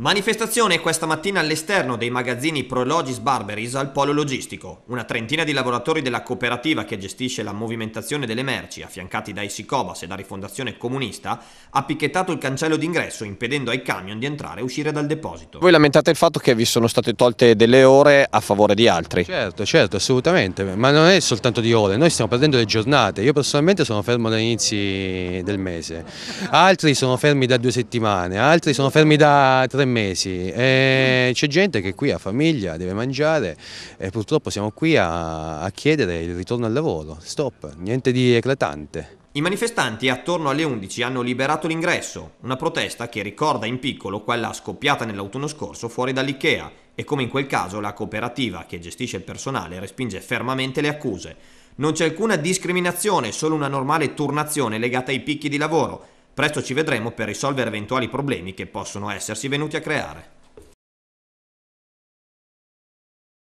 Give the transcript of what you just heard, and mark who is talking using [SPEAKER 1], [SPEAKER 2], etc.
[SPEAKER 1] Manifestazione questa mattina all'esterno dei magazzini Prologis Barberis al polo logistico. Una trentina di lavoratori della cooperativa che gestisce la movimentazione delle merci, affiancati dai Sicobas e da Rifondazione Comunista, ha picchettato il cancello d'ingresso impedendo ai camion di entrare e uscire dal deposito.
[SPEAKER 2] Voi lamentate il fatto che vi sono state tolte delle ore a favore di altri? Certo, certo, assolutamente, ma non è soltanto di ore, noi stiamo perdendo le giornate. Io personalmente sono fermo dagli inizi del mese, altri sono fermi da due settimane, altri sono fermi da tre mesi mesi eh, c'è gente che qui ha famiglia, deve mangiare e purtroppo siamo qui a, a chiedere il ritorno al lavoro, stop, niente di eclatante. I
[SPEAKER 1] manifestanti attorno alle 11 hanno liberato l'ingresso, una protesta che ricorda in piccolo quella scoppiata nell'autunno scorso fuori dall'IKEA e come in quel caso la cooperativa che gestisce il personale respinge fermamente le accuse. Non c'è alcuna discriminazione, solo una normale turnazione legata ai picchi di lavoro Presto ci vedremo per risolvere eventuali problemi che possono essersi venuti a creare.